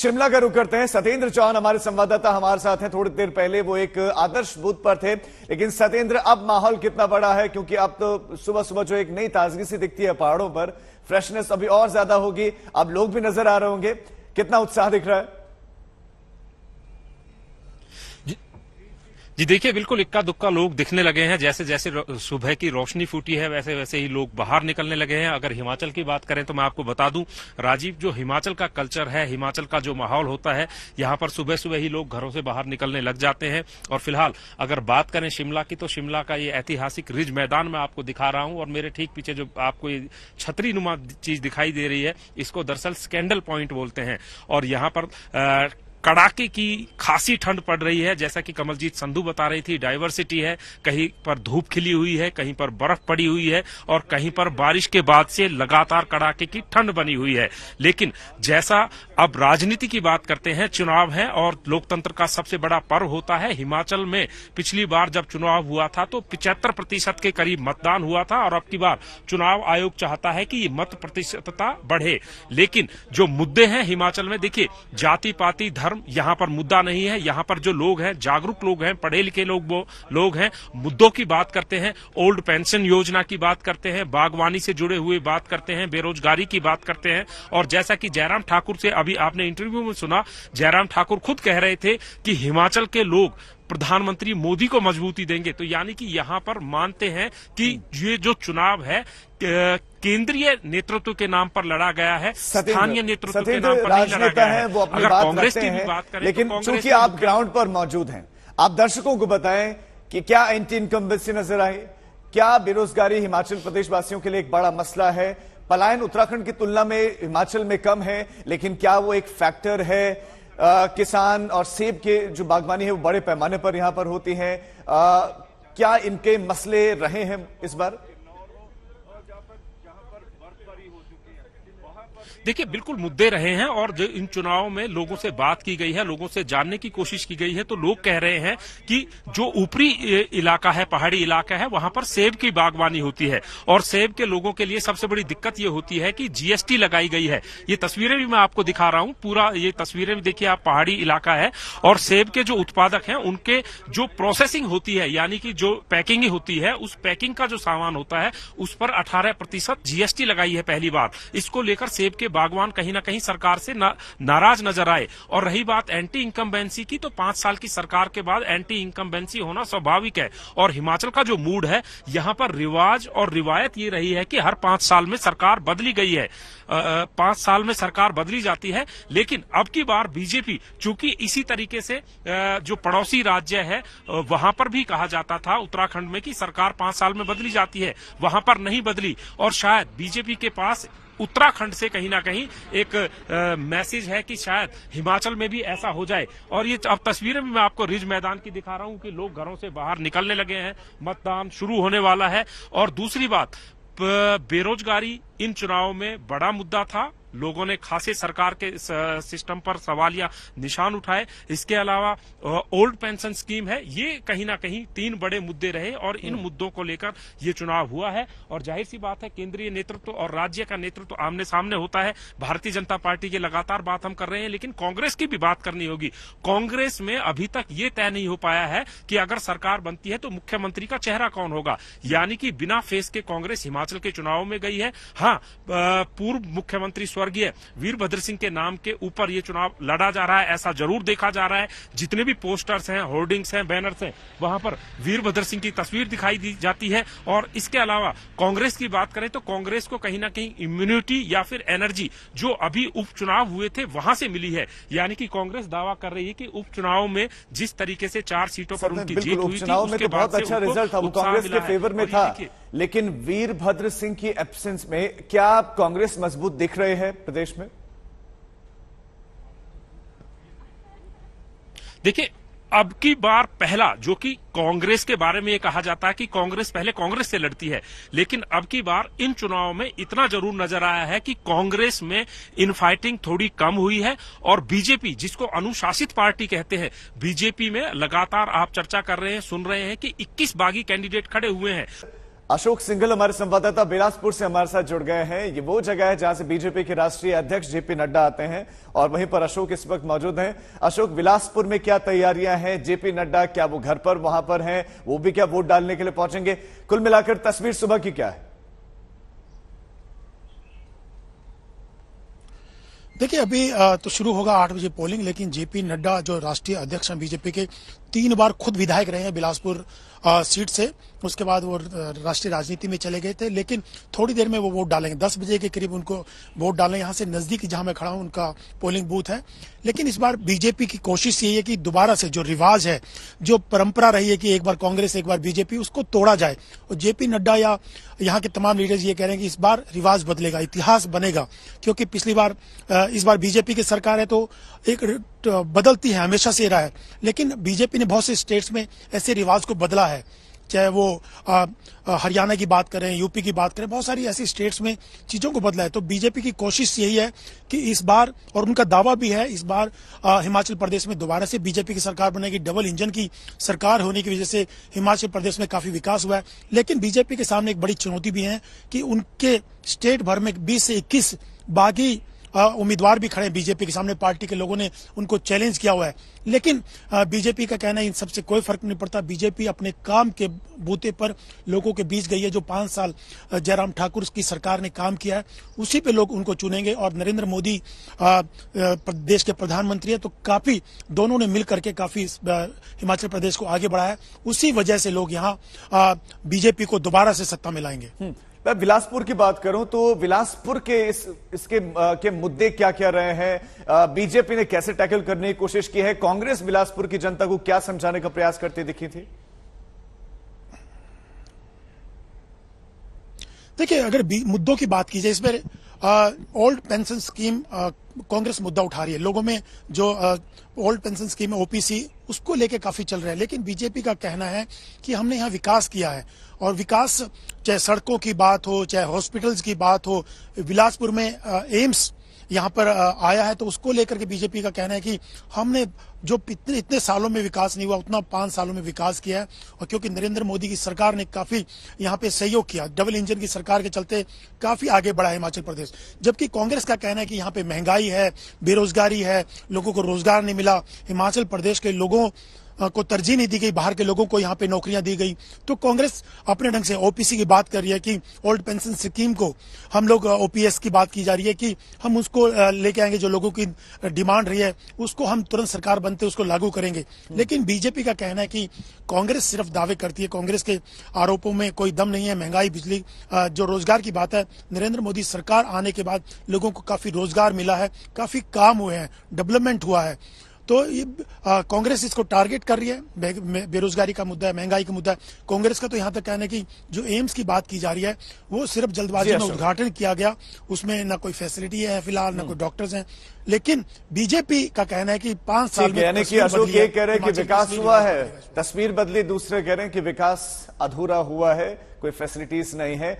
शिमला का रुख करते हैं सत्येंद्र चौहान हमारे संवाददाता हमारे साथ हैं थोड़ी देर पहले वो एक आदर्श बूथ पर थे लेकिन सत्येंद्र अब माहौल कितना बड़ा है क्योंकि अब तो सुबह सुबह जो एक नई ताजगी सी दिखती है पहाड़ों पर फ्रेशनेस अभी और ज्यादा होगी अब लोग भी नजर आ रहे होंगे कितना उत्साह दिख रहा है जी देखिए बिल्कुल इक्का दुक्का लोग दिखने लगे हैं जैसे जैसे सुबह की रोशनी फूटी है वैसे वैसे ही लोग बाहर निकलने लगे हैं अगर हिमाचल की बात करें तो मैं आपको बता दूं राजीव जो हिमाचल का कल्चर है हिमाचल का जो माहौल होता है यहाँ पर सुबह सुबह ही लोग घरों से बाहर निकलने लग जाते हैं और फिलहाल अगर बात करें शिमला की तो शिमला का ये ऐतिहासिक रिज मैदान मैं आपको दिखा रहा हूँ और मेरे ठीक पीछे जो आपको ये छतरी नुमा चीज दिखाई दे रही है इसको दरअसल स्कैंडल पॉइंट बोलते हैं और यहाँ पर कड़ाके की खासी ठंड पड़ रही है जैसा कि कमलजीत संधू बता रही थी डायवर्सिटी है कहीं पर धूप खिली हुई है कहीं पर बर्फ पड़ी हुई है और कहीं पर बारिश के बाद से लगातार कड़ाके की ठंड बनी हुई है लेकिन जैसा अब राजनीति की बात करते हैं चुनाव है और लोकतंत्र का सबसे बड़ा पर्व होता है हिमाचल में पिछली बार जब चुनाव हुआ था तो पिचहत्तर प्रतिशत के करीब मतदान हुआ था और अब की बार चुनाव आयोग चाहता है कि ये मत प्रतिशतता बढ़े लेकिन जो मुद्दे हैं हिमाचल में देखिए जाति पाति धर्म धर्म यहाँ पर मुद्दा नहीं है यहाँ पर जो लोग हैं जागरूक लोग हैं पढ़े लिखे लोग वो लोग हैं मुद्दों की बात करते हैं ओल्ड पेंशन योजना की बात करते हैं बागवानी से जुड़े हुए बात करते हैं बेरोजगारी की बात करते हैं और जैसा कि जयराम ठाकुर से अभी आपने इंटरव्यू में सुना जयराम ठाकुर खुद कह रहे थे कि हिमाचल के लोग प्रधानमंत्री मोदी को मजबूती देंगे तो यानी कि यहाँ पर मानते हैं कि हम्म। ये जो चुनाव है केंद्रीय नेतृत्व के नाम पर लड़ा गया है स्थानीय नेतृत्व के नाम पर लड़ा गया है वो अपनी अगर कांग्रेस की भी बात करें लेकिन तो चूंकि आप ग्राउंड पर मौजूद हैं आप दर्शकों को बताएं कि क्या एंटी इनकम्बेंसी नजर आई क्या बेरोजगारी हिमाचल प्रदेश वासियों के लिए एक बड़ा मसला है पलायन उत्तराखंड की तुलना में हिमाचल में कम है लेकिन क्या वो एक फैक्टर है आ, किसान और सेब के जो बागवानी है वो बड़े पैमाने पर यहाँ पर होती है आ, क्या इनके मसले रहे हैं इस बार देखिए बिल्कुल मुद्दे रहे हैं और जो इन चुनावों में लोगों से बात की गई है लोगों से जानने की कोशिश की गई है तो लोग कह रहे हैं कि जो ऊपरी इलाका है पहाड़ी इलाका है वहां पर सेब की बागवानी होती है और सेब के लोगों के लिए सबसे बड़ी दिक्कत ये होती है कि जीएसटी लगाई गई है ये तस्वीरें भी मैं आपको दिखा रहा हूँ पूरा ये तस्वीरें भी देखिए आप पहाड़ी इलाका है और सेब के जो उत्पादक हैं उनके जो प्रोसेसिंग होती है यानी कि जो पैकिंग होती है उस पैकिंग का जो सामान होता है उस पर अठारह जीएसटी लगाई है पहली बार इसको लेकर सेब के बागवान कहीं ना कहीं सरकार से ना, नाराज नजर आए और रही बात एंटी इनकम्बेंसी की तो पांच साल की सरकार के बाद एंटी इनकम्बेंसी होना स्वाभाविक है और हिमाचल का जो मूड है यहाँ पर रिवाज और रिवायत ये रही है कि हर पांच साल में सरकार बदली गई है पांच साल में सरकार बदली जाती है लेकिन अब की बार बीजेपी चूंकि इसी तरीके से जो पड़ोसी राज्य है वहां पर भी कहा जाता था उत्तराखंड में कि सरकार पांच साल में बदली जाती है वहां पर नहीं बदली और शायद बीजेपी के पास उत्तराखंड से कहीं ना कहीं एक मैसेज है कि शायद हिमाचल में भी ऐसा हो जाए और ये अब तस्वीरें भी मैं आपको रिज मैदान की दिखा रहा हूं कि लोग घरों से बाहर निकलने लगे हैं मतदान शुरू होने वाला है और दूसरी बात बेरोजगारी इन चुनावों में बड़ा मुद्दा था लोगों ने खासे सरकार के सिस्टम पर सवाल या निशान उठाए इसके अलावा ओल्ड पेंशन स्कीम है ये कहीं ना कहीं तीन बड़े मुद्दे रहे और इन हम्म। मुद्दों को लेकर ये चुनाव हुआ है और जाहिर सी बात है केंद्रीय नेतृत्व तो और राज्य का नेतृत्व तो आमने सामने होता है भारतीय जनता पार्टी की लगातार बात हम कर रहे हैं लेकिन कांग्रेस की भी बात करनी होगी कांग्रेस में अभी तक ये तय नहीं हो पाया है कि अगर सरकार बनती है तो मुख्यमंत्री का चेहरा कौन होगा यानी कि बिना फेस के कांग्रेस हिमाचल के चुनाव में गई है हाँ जहां पूर्व मुख्यमंत्री स्वर्गीय वीरभद्र सिंह के नाम के ऊपर ये चुनाव लड़ा जा रहा है ऐसा जरूर देखा जा रहा है जितने भी पोस्टर्स हैं होर्डिंग्स हैं बैनर्स हैं वहां पर वीरभद्र सिंह की तस्वीर दिखाई दी जाती है और इसके अलावा कांग्रेस की बात करें तो कांग्रेस को कहीं ना कहीं इम्यूनिटी या फिर एनर्जी जो अभी उपचुनाव हुए थे वहां से मिली है यानी कि कांग्रेस दावा कर रही है कि उपचुनाव में जिस तरीके से चार सीटों पर उनकी जीत हुई थी उसके तो बाद अच्छा रिजल्ट था वो कांग्रेस के फेवर में तो था लेकिन वीरभद्र सिंह की एब्सेंस में क्या आप कांग्रेस मजबूत दिख रहे हैं प्रदेश में देखिए अब की बार पहला जो कि कांग्रेस के बारे में ये कहा जाता है कि कांग्रेस पहले कांग्रेस से लड़ती है लेकिन अब की बार इन चुनावों में इतना जरूर नजर आया है कि कांग्रेस में इनफाइटिंग थोड़ी कम हुई है और बीजेपी जिसको अनुशासित पार्टी कहते हैं बीजेपी में लगातार आप चर्चा कर रहे हैं सुन रहे हैं कि इक्कीस बागी कैंडिडेट खड़े हुए हैं अशोक सिंघल हमारे संवाददाता बिलासपुर से हमारे साथ जुड़ गए हैं ये वो जगह है जहां से बीजेपी के राष्ट्रीय अध्यक्ष जेपी नड्डा आते हैं और वहीं पर अशोक इस वक्त मौजूद हैं अशोक बिलासपुर में क्या तैयारियां हैं जेपी नड्डा क्या वो घर पर वहां पर हैं वो भी क्या वोट डालने के लिए पहुंचेंगे कुल मिलाकर तस्वीर सुबह की क्या है देखिए अभी तो शुरू होगा आठ बजे पोलिंग लेकिन जेपी नड्डा जो राष्ट्रीय अध्यक्ष हैं बीजेपी के तीन बार खुद विधायक रहे हैं बिलासपुर सीट से उसके बाद वो राष्ट्रीय राजनीति में चले गए थे लेकिन थोड़ी देर में वो वोट डालेंगे दस बजे के करीब उनको वोट डालें यहाँ से नजदीक जहां मैं खड़ा हूँ उनका पोलिंग बूथ है लेकिन इस बार बीजेपी की कोशिश यही है कि दोबारा से जो रिवाज है जो परंपरा रही है कि एक बार कांग्रेस एक बार बीजेपी उसको तोड़ा जाए और जेपी नड्डा या यहाँ के तमाम लीडर्स ये कह रहे हैं कि इस बार रिवाज बदलेगा इतिहास बनेगा क्योंकि पिछली बार इस बार बीजेपी की सरकार है तो एक बदलती है हमेशा से रहा है लेकिन बीजेपी ने बहुत से स्टेट्स में ऐसे रिवाज को बदला है चाहे वो हरियाणा की बात करें यूपी की बात करें बहुत सारी ऐसी स्टेट्स में चीजों को बदला है तो बीजेपी की कोशिश यही है कि इस बार और उनका दावा भी है इस बार आ, हिमाचल प्रदेश में दोबारा से बीजेपी की सरकार बनेगी डबल इंजन की सरकार होने की वजह से हिमाचल प्रदेश में काफी विकास हुआ है लेकिन बीजेपी के सामने एक बड़ी चुनौती भी है कि उनके स्टेट भर में बीस से इक्कीस बागी उम्मीदवार भी खड़े बीजेपी के सामने पार्टी के लोगों ने उनको चैलेंज किया हुआ है लेकिन बीजेपी का कहना है इन सबसे कोई फर्क नहीं पड़ता बीजेपी अपने काम के बूते पर लोगों के बीच गई है जो पांच साल जयराम ठाकुर की सरकार ने काम किया है उसी पे लोग उनको चुनेंगे और नरेंद्र मोदी देश के प्रधानमंत्री है तो काफी दोनों ने मिल करके काफी हिमाचल प्रदेश को आगे बढ़ाया उसी वजह से लोग यहाँ बीजेपी को दोबारा से सत्ता में लाएंगे हम्म। मैं बिलासपुर की बात करूं तो बिलासपुर के इस इसके आ, के मुद्दे क्या क्या रहे हैं बीजेपी ने कैसे टैकल करने की कोशिश की है कांग्रेस बिलासपुर की जनता को क्या समझाने का प्रयास करती दिखी थी देखिए अगर मुद्दों की बात की जाए इसमें ओल्ड पेंशन स्कीम कांग्रेस मुद्दा उठा रही है लोगों में जो ओल्ड पेंशन स्कीम ओपीसी उसको लेके काफी चल रहा है लेकिन बीजेपी का कहना है कि हमने यहाँ विकास किया है और विकास चाहे सड़कों की बात हो चाहे हॉस्पिटल्स की बात हो बिलासपुर में एम्स यहाँ पर आया है तो उसको लेकर के बीजेपी का कहना है कि हमने जो इतने इतने सालों में विकास नहीं हुआ उतना पांच सालों में विकास किया है और क्योंकि नरेंद्र मोदी की सरकार ने काफी यहाँ पे सहयोग किया डबल इंजन की सरकार के चलते काफी आगे बढ़ा हिमाचल प्रदेश जबकि कांग्रेस का कहना है कि यहाँ पे महंगाई है बेरोजगारी है लोगों को रोजगार नहीं मिला हिमाचल प्रदेश के लोगों को तरजीह नहीं दी गई बाहर के लोगों को यहाँ पे नौकरियां दी गई तो कांग्रेस अपने ढंग से ओपीसी की बात कर रही है कि ओल्ड पेंशन स्कीम को हम लोग ओपीएस की बात की जा रही है कि हम उसको लेके आएंगे जो लोगों की डिमांड रही है उसको हम तुरंत सरकार बनते उसको लागू करेंगे हम्म। लेकिन बीजेपी का कहना है कि कांग्रेस सिर्फ दावे करती है कांग्रेस के आरोपों में कोई दम नहीं है महंगाई बिजली जो रोजगार की बात है नरेंद्र मोदी सरकार आने के बाद लोगों को काफी रोजगार मिला है काफी काम हुए हैं डेवलपमेंट हुआ है तो कांग्रेस इसको टारगेट कर रही है बेरोजगारी का मुद्दा है महंगाई का मुद्दा है कांग्रेस का तो यहाँ तक कहना है कि जो एम्स की बात की जा रही है वो सिर्फ जल्दबाजी में उद्घाटन किया गया उसमें ना कोई फैसिलिटी है फिलहाल ना हम्म। कोई डॉक्टर्स हैं लेकिन बीजेपी का कहना है कि पांच साल में यानी कि अशोक ये कह रहे हैं कि विकास हुआ है तस्वीर बदली दूसरे कह रहे हैं कि विकास अधूरा हुआ है कोई फैसिलिटीज नहीं है